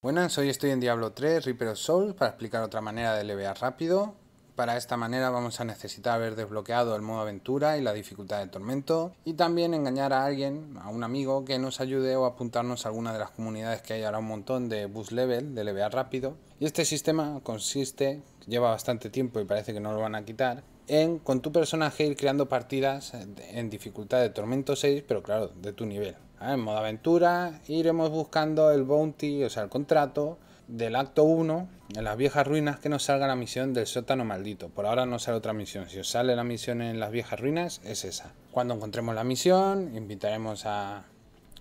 Buenas, hoy estoy en Diablo 3 Reaper of Souls para explicar otra manera de levear rápido. Para esta manera vamos a necesitar haber desbloqueado el modo aventura y la dificultad de tormento y también engañar a alguien, a un amigo, que nos ayude o apuntarnos a alguna de las comunidades que hay ahora un montón de bus level, de levear rápido. Y este sistema consiste, lleva bastante tiempo y parece que no lo van a quitar, en, con tu personaje ir creando partidas en dificultad de Tormento 6, pero claro, de tu nivel. ¿ah? En modo aventura iremos buscando el bounty, o sea, el contrato del acto 1 en las viejas ruinas que nos salga la misión del sótano maldito. Por ahora no sale otra misión. Si os sale la misión en las viejas ruinas, es esa. Cuando encontremos la misión, invitaremos a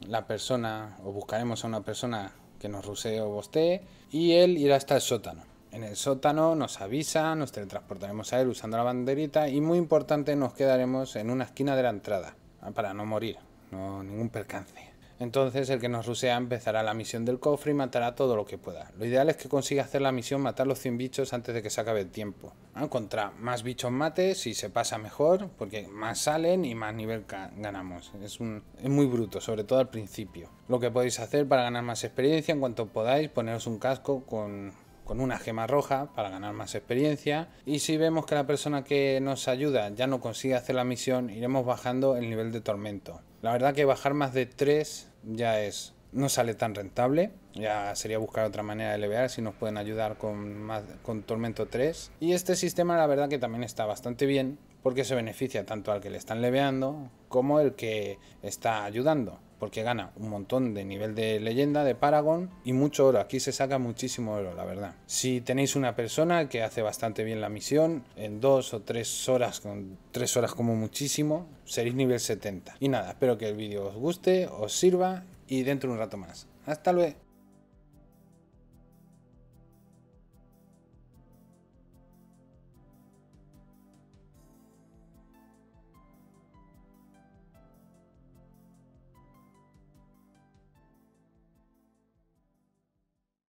la persona o buscaremos a una persona que nos rusee o bostee y él irá hasta el sótano. En el sótano nos avisa, nos teletransportaremos a él usando la banderita y muy importante nos quedaremos en una esquina de la entrada ah, para no morir, ningún percance. Entonces el que nos rusea empezará la misión del cofre y matará todo lo que pueda. Lo ideal es que consiga hacer la misión matar los 100 bichos antes de que se acabe el tiempo. Encontrar más bichos mates y se pasa mejor, porque más salen y más nivel ganamos. es muy bruto, sobre todo al principio. Lo que podéis hacer para ganar más experiencia, en cuanto podáis, poneros un casco con con una gema roja para ganar más experiencia. Y si vemos que la persona que nos ayuda ya no consigue hacer la misión, iremos bajando el nivel de tormento. La verdad que bajar más de 3 ya es no sale tan rentable. Ya sería buscar otra manera de levear si nos pueden ayudar con, más, con Tormento 3. Y este sistema la verdad que también está bastante bien porque se beneficia tanto al que le están leveando como el que está ayudando porque gana un montón de nivel de leyenda, de Paragon y mucho oro. Aquí se saca muchísimo oro, la verdad. Si tenéis una persona que hace bastante bien la misión, en dos o tres horas, con tres horas como muchísimo, seréis nivel 70. Y nada, espero que el vídeo os guste, os sirva y dentro de un rato más. Hasta luego.